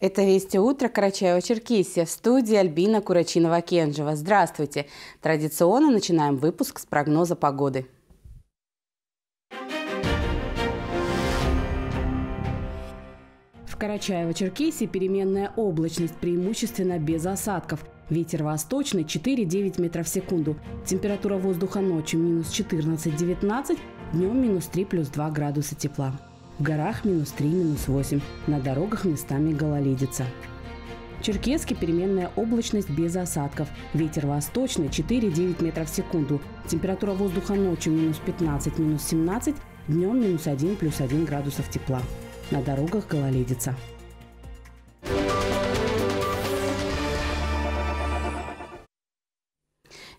Это вести Утро утра» Карачаева-Черкесия. В студии Альбина Курачинова-Кенжева. Здравствуйте. Традиционно начинаем выпуск с прогноза погоды. В Карачаево-Черкесии переменная облачность, преимущественно без осадков – Ветер восточный 4-9 метров в секунду. Температура воздуха ночью минус 14-19, днем минус 3 плюс 2 градуса тепла. В горах минус 3, минус 8. На дорогах местами гололедица. Черкесске переменная облачность без осадков. Ветер восточный 4-9 метров в секунду. Температура воздуха ночью минус 15, минус 17. Днем минус 1, плюс 1 градусов тепла. На дорогах гололедица.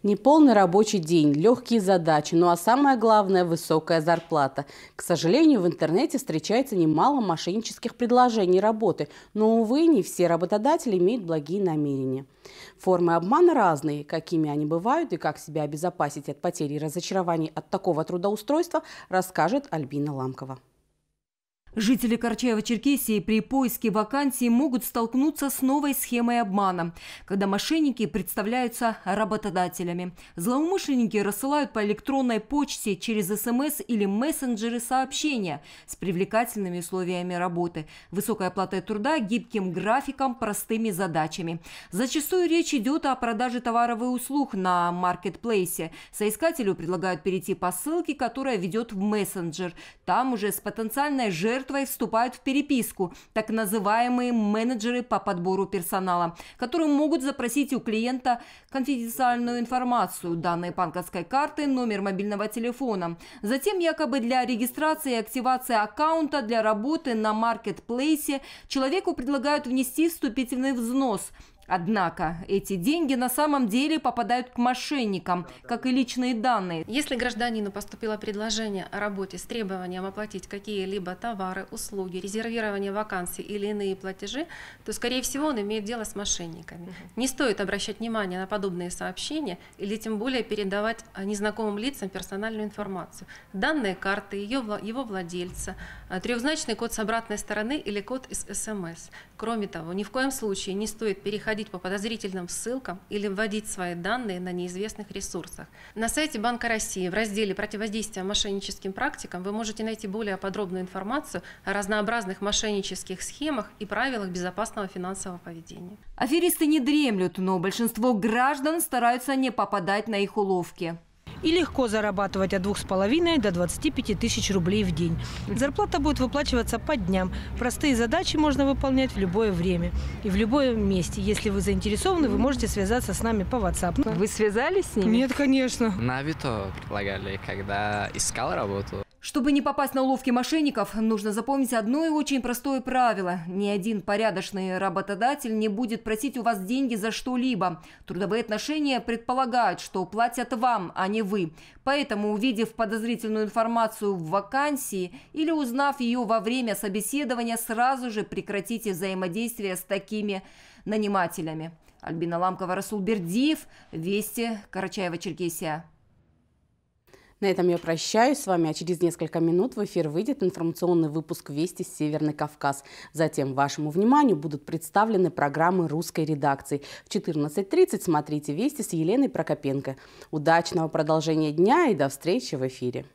неполный рабочий день, легкие задачи, ну а самое главное – высокая зарплата. К сожалению, в интернете встречается немало мошеннических предложений работы, но, увы, не все работодатели имеют благие намерения. Формы обмана разные, какими они бывают и как себя обезопасить от потери и разочарований от такого трудоустройства, расскажет Альбина Ламкова. Жители Карачаева-Черкесии при поиске вакансий могут столкнуться с новой схемой обмана, когда мошенники представляются работодателями. Злоумышленники рассылают по электронной почте через СМС или мессенджеры сообщения с привлекательными условиями работы, высокой оплатой труда, гибким графиком, простыми задачами. Зачастую речь идет о продаже товаров и услуг на маркетплейсе. Соискателю предлагают перейти по ссылке, которая ведет в мессенджер. Там уже с потенциальной жертвой жертвой вступают в переписку, так называемые менеджеры по подбору персонала, которые могут запросить у клиента конфиденциальную информацию, данные банковской карты, номер мобильного телефона. Затем якобы для регистрации и активации аккаунта для работы на маркетплейсе человеку предлагают внести вступительный взнос – Однако эти деньги на самом деле попадают к мошенникам, как и личные данные. Если гражданину поступило предложение о работе с требованием оплатить какие-либо товары, услуги, резервирование вакансий или иные платежи, то, скорее всего, он имеет дело с мошенниками. Не стоит обращать внимание на подобные сообщения или тем более передавать а, незнакомым лицам персональную информацию. Данные карты, ее, его владельца, а, трехзначный код с обратной стороны или код из СМС. Кроме того, ни в коем случае не стоит переходить переходить по подозрительным ссылкам или вводить свои данные на неизвестных ресурсах. На сайте Банка России в разделе «Противодействие мошенническим практикам» вы можете найти более подробную информацию о разнообразных мошеннических схемах и правилах безопасного финансового поведения. Аферисты не дремлют, но большинство граждан стараются не попадать на их уловки и легко зарабатывать от 2,5 до 25 тысяч рублей в день. Зарплата будет выплачиваться по дням. Простые задачи можно выполнять в любое время и в любом месте. Если вы заинтересованы, вы можете связаться с нами по WhatsApp. Вы связались с ними? Нет, конечно. На Авито предлагали, когда искал работу. Чтобы не попасть на уловки мошенников, нужно запомнить одно и очень простое правило. Ни один порядочный работодатель не будет просить у вас деньги за что-либо. Трудовые отношения предполагают, что платят вам, а не вы. Поэтому, увидев подозрительную информацию в вакансии или узнав ее во время собеседования, сразу же прекратите взаимодействие с такими нанимателями. Альбина Ламкова, Расул Бердиев, Вести, Карачаева-Черкесия. На этом я прощаюсь с вами, а через несколько минут в эфир выйдет информационный выпуск «Вести с Северный Кавказ». Затем вашему вниманию будут представлены программы русской редакции. В 14.30 смотрите «Вести» с Еленой Прокопенко. Удачного продолжения дня и до встречи в эфире.